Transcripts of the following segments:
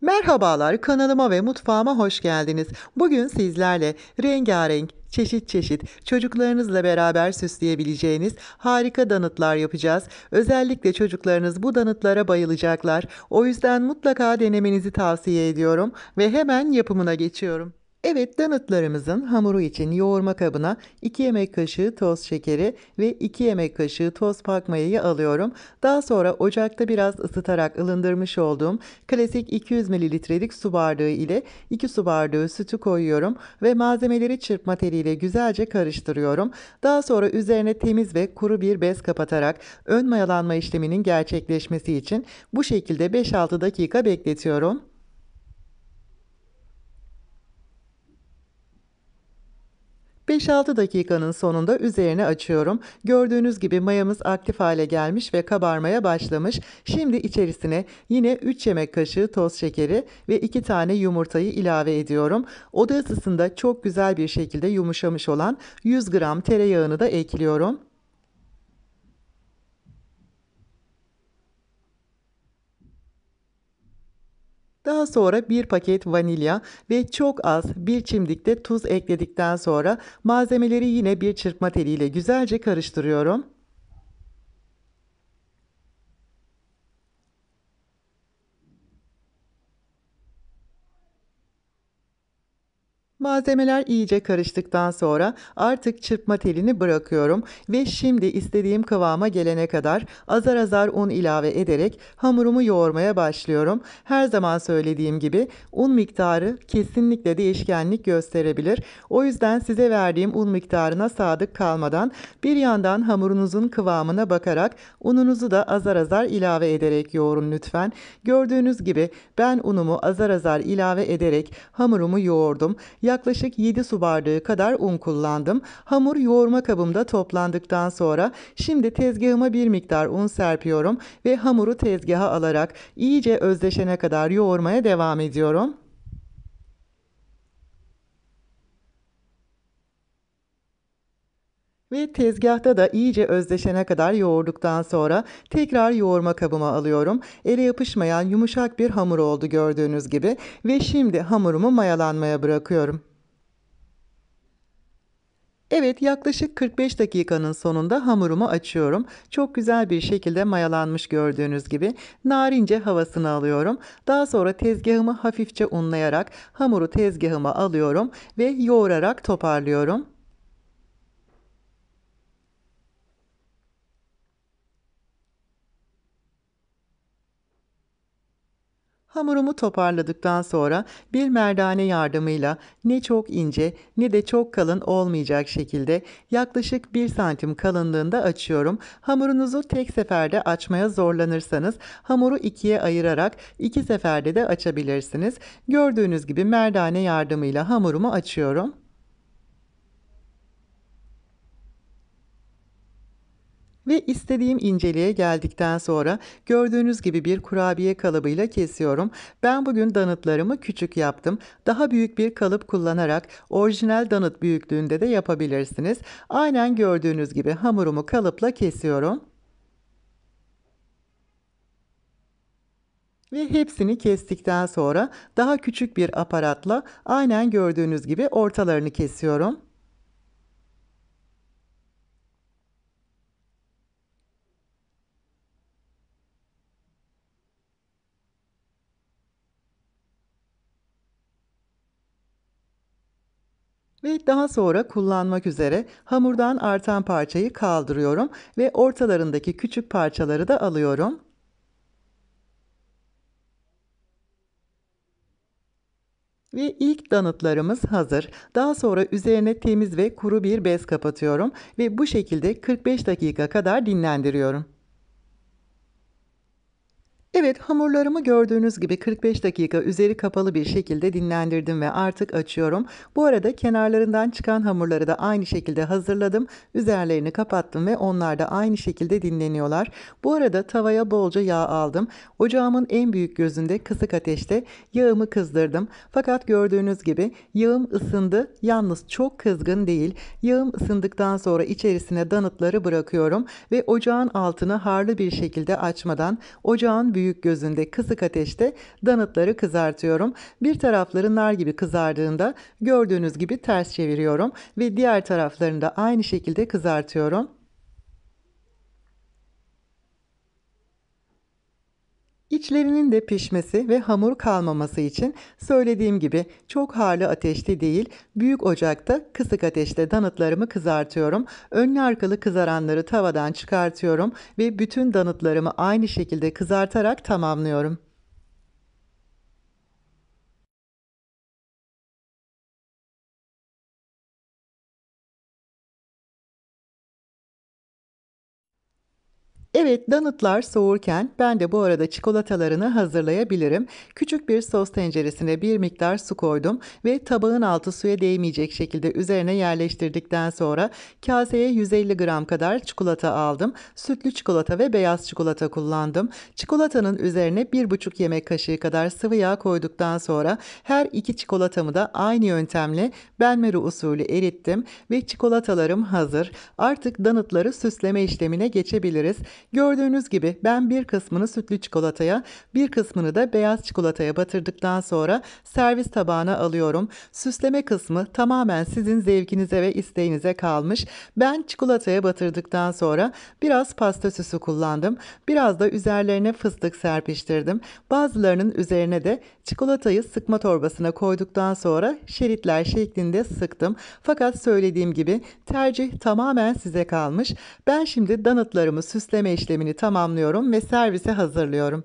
Merhabalar kanalıma ve mutfağıma hoş geldiniz. Bugün sizlerle rengarenk, çeşit çeşit çocuklarınızla beraber süsleyebileceğiniz harika danıtlar yapacağız. Özellikle çocuklarınız bu danıtlara bayılacaklar. O yüzden mutlaka denemenizi tavsiye ediyorum ve hemen yapımına geçiyorum. Evet donutlarımızın hamuru için yoğurma kabına 2 yemek kaşığı toz şekeri ve 2 yemek kaşığı toz pakmayayı alıyorum. Daha sonra ocakta biraz ısıtarak ılındırmış olduğum klasik 200 mililitrelik su bardağı ile 2 su bardağı sütü koyuyorum ve malzemeleri çırpma teliyle güzelce karıştırıyorum. Daha sonra üzerine temiz ve kuru bir bez kapatarak ön mayalanma işleminin gerçekleşmesi için bu şekilde 5-6 dakika bekletiyorum. 5-6 dakikanın sonunda üzerine açıyorum. Gördüğünüz gibi mayamız aktif hale gelmiş ve kabarmaya başlamış. Şimdi içerisine yine 3 yemek kaşığı toz şekeri ve 2 tane yumurtayı ilave ediyorum. Oda ısısında çok güzel bir şekilde yumuşamış olan 100 gram tereyağını da ekliyorum. Daha sonra bir paket vanilya ve çok az bir çimdikte tuz ekledikten sonra malzemeleri yine bir çırpma teliyle güzelce karıştırıyorum. Malzemeler iyice karıştıktan sonra artık çırpma telini bırakıyorum ve şimdi istediğim kıvama gelene kadar azar azar un ilave ederek hamurumu yoğurmaya başlıyorum. Her zaman söylediğim gibi un miktarı kesinlikle değişkenlik gösterebilir. O yüzden size verdiğim un miktarına sadık kalmadan bir yandan hamurunuzun kıvamına bakarak ununuzu da azar azar ilave ederek yoğurun lütfen. Gördüğünüz gibi ben unumu azar azar ilave ederek hamurumu yoğurdum Yaklaşık 7 su bardağı kadar un kullandım. Hamur yoğurma kabımda toplandıktan sonra şimdi tezgahıma bir miktar un serpiyorum ve hamuru tezgaha alarak iyice özdeşene kadar yoğurmaya devam ediyorum. Ve tezgahta da iyice özdeşene kadar yoğurduktan sonra tekrar yoğurma kabıma alıyorum. Ele yapışmayan yumuşak bir hamur oldu gördüğünüz gibi ve şimdi hamurumu mayalanmaya bırakıyorum. Evet yaklaşık 45 dakikanın sonunda hamurumu açıyorum. Çok güzel bir şekilde mayalanmış gördüğünüz gibi narince havasını alıyorum. Daha sonra tezgahımı hafifçe unlayarak hamuru tezgahıma alıyorum ve yoğurarak toparlıyorum. Hamurumu toparladıktan sonra bir merdane yardımıyla ne çok ince ne de çok kalın olmayacak şekilde yaklaşık 1 santim kalınlığında açıyorum. Hamurunuzu tek seferde açmaya zorlanırsanız hamuru ikiye ayırarak iki seferde de açabilirsiniz. Gördüğünüz gibi merdane yardımıyla hamurumu açıyorum. Ve istediğim inceliğe geldikten sonra gördüğünüz gibi bir kurabiye kalıbıyla kesiyorum. Ben bugün danıtlarımı küçük yaptım. Daha büyük bir kalıp kullanarak orijinal danıt büyüklüğünde de yapabilirsiniz. Aynen gördüğünüz gibi hamurumu kalıpla kesiyorum. Ve hepsini kestikten sonra daha küçük bir aparatla aynen gördüğünüz gibi ortalarını kesiyorum. Ve daha sonra kullanmak üzere hamurdan artan parçayı kaldırıyorum ve ortalarındaki küçük parçaları da alıyorum. Ve ilk danıtlarımız hazır. Daha sonra üzerine temiz ve kuru bir bez kapatıyorum ve bu şekilde 45 dakika kadar dinlendiriyorum. Evet hamurlarımı gördüğünüz gibi 45 dakika üzeri kapalı bir şekilde dinlendirdim ve artık açıyorum. Bu arada kenarlarından çıkan hamurları da aynı şekilde hazırladım. Üzerlerini kapattım ve onlar da aynı şekilde dinleniyorlar. Bu arada tavaya bolca yağ aldım. Ocağımın en büyük gözünde kısık ateşte yağımı kızdırdım. Fakat gördüğünüz gibi yağım ısındı. Yalnız çok kızgın değil. Yağım ısındıktan sonra içerisine danıtları bırakıyorum ve ocağın altını harlı bir şekilde açmadan ocağın büyük gözünde kısık ateşte danıtları kızartıyorum. Bir tarafları nar gibi kızardığında gördüğünüz gibi ters çeviriyorum ve diğer taraflarını da aynı şekilde kızartıyorum. İçlerinin de pişmesi ve hamur kalmaması için söylediğim gibi çok harlı ateşte değil, büyük ocakta kısık ateşte danıtlarımı kızartıyorum. Önlü arkalı kızaranları tavadan çıkartıyorum ve bütün danıtlarımı aynı şekilde kızartarak tamamlıyorum. Evet, danıtlar soğurken ben de bu arada çikolatalarını hazırlayabilirim. Küçük bir sos tenceresine bir miktar su koydum ve tabağın altı suya değmeyecek şekilde üzerine yerleştirdikten sonra kaseye 150 gram kadar çikolata aldım. Sütlü çikolata ve beyaz çikolata kullandım. Çikolatanın üzerine 1,5 yemek kaşığı kadar sıvı yağ koyduktan sonra her iki çikolatamı da aynı yöntemle benmari usulü erittim ve çikolatalarım hazır. Artık danıtları süsleme işlemine geçebiliriz. Gördüğünüz gibi ben bir kısmını sütlü çikolataya, bir kısmını da beyaz çikolataya batırdıktan sonra servis tabağına alıyorum. Süsleme kısmı tamamen sizin zevkinize ve isteğinize kalmış. Ben çikolataya batırdıktan sonra biraz pasta süsü kullandım. Biraz da üzerlerine fıstık serpiştirdim. Bazılarının üzerine de çikolatayı sıkma torbasına koyduktan sonra şeritler şeklinde sıktım. Fakat söylediğim gibi tercih tamamen size kalmış. Ben şimdi donutlarımı süsleme işlemini tamamlıyorum ve servise hazırlıyorum.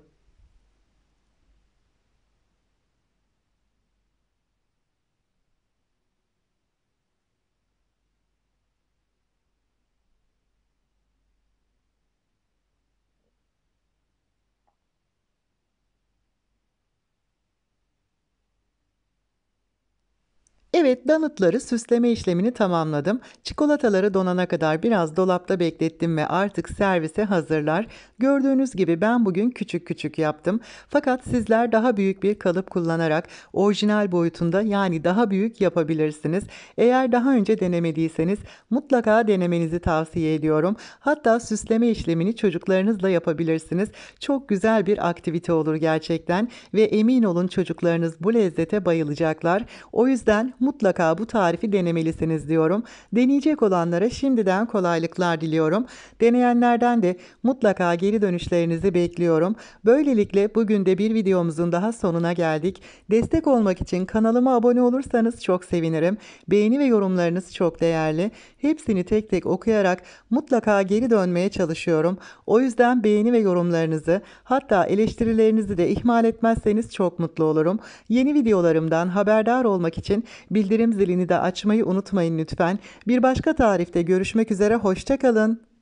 Evet, donutları süsleme işlemini tamamladım. Çikolataları donana kadar biraz dolapta beklettim ve artık servise hazırlar. Gördüğünüz gibi ben bugün küçük küçük yaptım. Fakat sizler daha büyük bir kalıp kullanarak orijinal boyutunda yani daha büyük yapabilirsiniz. Eğer daha önce denemediyseniz mutlaka denemenizi tavsiye ediyorum. Hatta süsleme işlemini çocuklarınızla yapabilirsiniz. Çok güzel bir aktivite olur gerçekten ve emin olun çocuklarınız bu lezzete bayılacaklar. O yüzden mutlaka bu tarifi denemelisiniz diyorum. Deneyecek olanlara şimdiden kolaylıklar diliyorum. Deneyenlerden de mutlaka geri dönüşlerinizi bekliyorum. Böylelikle bugün de bir videomuzun daha sonuna geldik. Destek olmak için kanalıma abone olursanız çok sevinirim. Beğeni ve yorumlarınız çok değerli. Hepsini tek tek okuyarak mutlaka geri dönmeye çalışıyorum. O yüzden beğeni ve yorumlarınızı hatta eleştirilerinizi de ihmal etmezseniz çok mutlu olurum. Yeni videolarımdan haberdar olmak için Bildirim zilini de açmayı unutmayın lütfen. Bir başka tarifte görüşmek üzere, hoşçakalın.